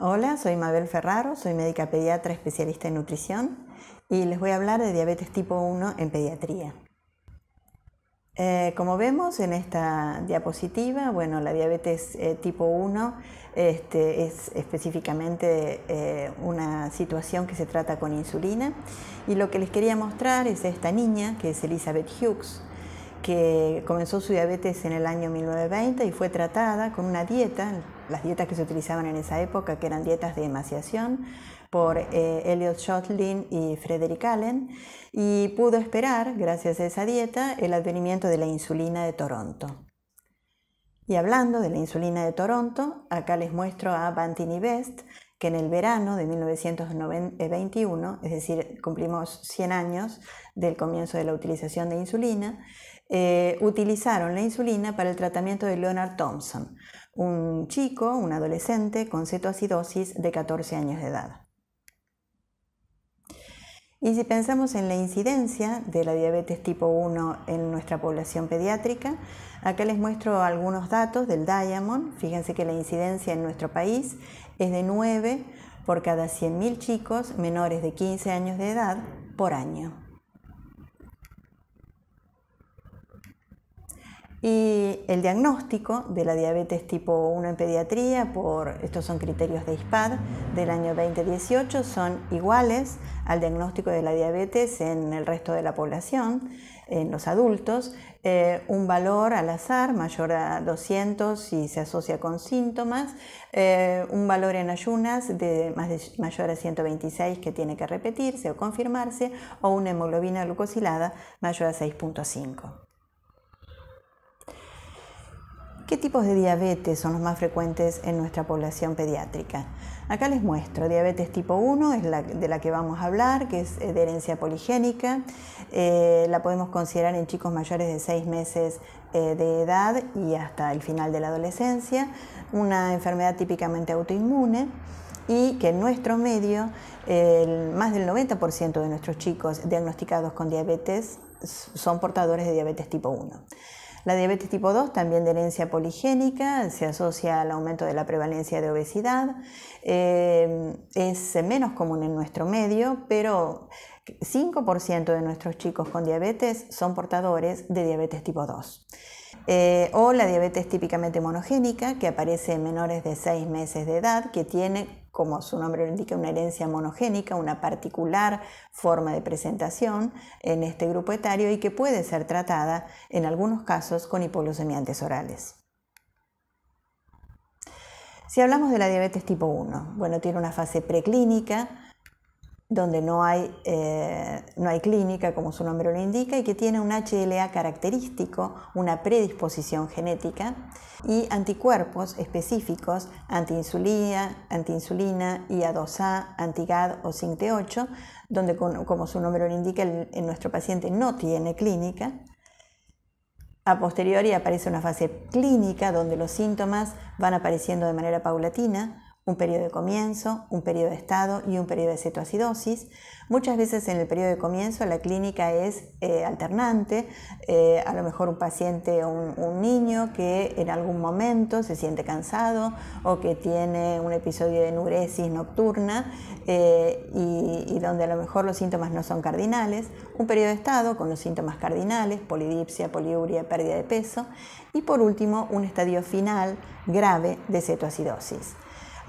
Hola, soy Mabel Ferraro, soy médica pediatra especialista en nutrición y les voy a hablar de diabetes tipo 1 en pediatría. Eh, como vemos en esta diapositiva, bueno, la diabetes eh, tipo 1 este, es específicamente eh, una situación que se trata con insulina y lo que les quería mostrar es esta niña que es Elizabeth Hughes que comenzó su diabetes en el año 1920 y fue tratada con una dieta, las dietas que se utilizaban en esa época, que eran dietas de emaciación, por eh, Elliot Schotlin y Frederick Allen, y pudo esperar, gracias a esa dieta, el advenimiento de la insulina de Toronto. Y hablando de la insulina de Toronto, acá les muestro a Bantini Best, que en el verano de 1921, es decir, cumplimos 100 años del comienzo de la utilización de insulina, eh, utilizaron la insulina para el tratamiento de Leonard Thompson, un chico, un adolescente con cetoacidosis de 14 años de edad. Y si pensamos en la incidencia de la diabetes tipo 1 en nuestra población pediátrica, acá les muestro algunos datos del Diamond. Fíjense que la incidencia en nuestro país es de 9 por cada 100.000 chicos menores de 15 años de edad por año. Y el diagnóstico de la diabetes tipo 1 en pediatría, por estos son criterios de ISPAD del año 2018, son iguales al diagnóstico de la diabetes en el resto de la población, en los adultos. Eh, un valor al azar mayor a 200 si se asocia con síntomas, eh, un valor en ayunas de, mayor a 126 que tiene que repetirse o confirmarse, o una hemoglobina glucosilada mayor a 6.5. ¿Qué tipos de diabetes son los más frecuentes en nuestra población pediátrica? Acá les muestro, diabetes tipo 1 es la de la que vamos a hablar, que es eh, de herencia poligénica, eh, la podemos considerar en chicos mayores de 6 meses eh, de edad y hasta el final de la adolescencia, una enfermedad típicamente autoinmune y que en nuestro medio más del 90% de nuestros chicos diagnosticados con diabetes son portadores de diabetes tipo 1. La diabetes tipo 2, también de herencia poligénica, se asocia al aumento de la prevalencia de obesidad. Em, es eh, menos común en nuestro medio, pero 5% de nuestros chicos con diabetes son portadores de diabetes tipo 2. Eh, o la diabetes típicamente monogénica, que aparece en menores de 6 meses de edad, que tiene, como su nombre lo indica, una herencia monogénica, una particular forma de presentación en este grupo etario y que puede ser tratada en algunos casos con hipoglucemiantes orales. Si hablamos de la diabetes tipo 1, bueno, tiene una fase preclínica, donde no hay, eh, no clínica, como su nombre lo indica, y que tiene un HLA característico, una predisposición genética, y anticuerpos específicos, antiinsulina, antiinsulina IA2A, antigad o SINCT8, donde, como su nombre lo indica, en nuestro paciente no tiene clínica. A posteriori aparece una fase clínica donde los síntomas van apareciendo de manera paulatina, un periodo de comienzo, un periodo de estado y un periodo de cetoacidosis. Muchas veces en el periodo de comienzo la clínica es eh, alternante, eh, a lo mejor un paciente o un, niño que en algún momento se siente cansado o que tiene un episodio de enuresis nocturna eh, y, y, donde a lo mejor los síntomas no son cardinales, un periodo de estado con los síntomas cardinales, polidipsia, poliuria, pérdida de peso y por último un estadio final grave de cetoacidosis.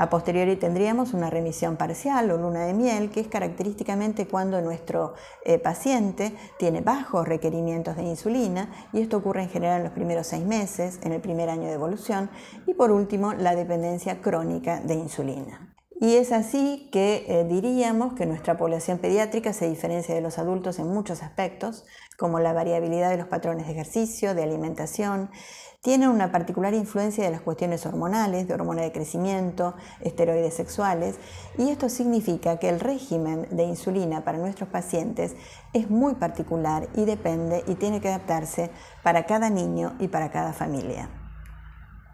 A posteriori tendríamos una remisión parcial o luna de miel, que es característicamente cuando nuestro eh, paciente tiene bajos requerimientos de insulina y esto ocurre en general en los primeros seis meses, en el primer año de evolución y por último la dependencia crónica de insulina. Y es así que eh, diríamos que nuestra población pediátrica se diferencia de los adultos en muchos aspectos, como la variabilidad de los patrones de ejercicio, de alimentación, tiene una particular influencia de las cuestiones hormonales, de hormona de crecimiento, esteroides sexuales, y esto significa que el régimen de insulina para nuestros pacientes es muy particular y depende y tiene que adaptarse para cada niño y para cada familia.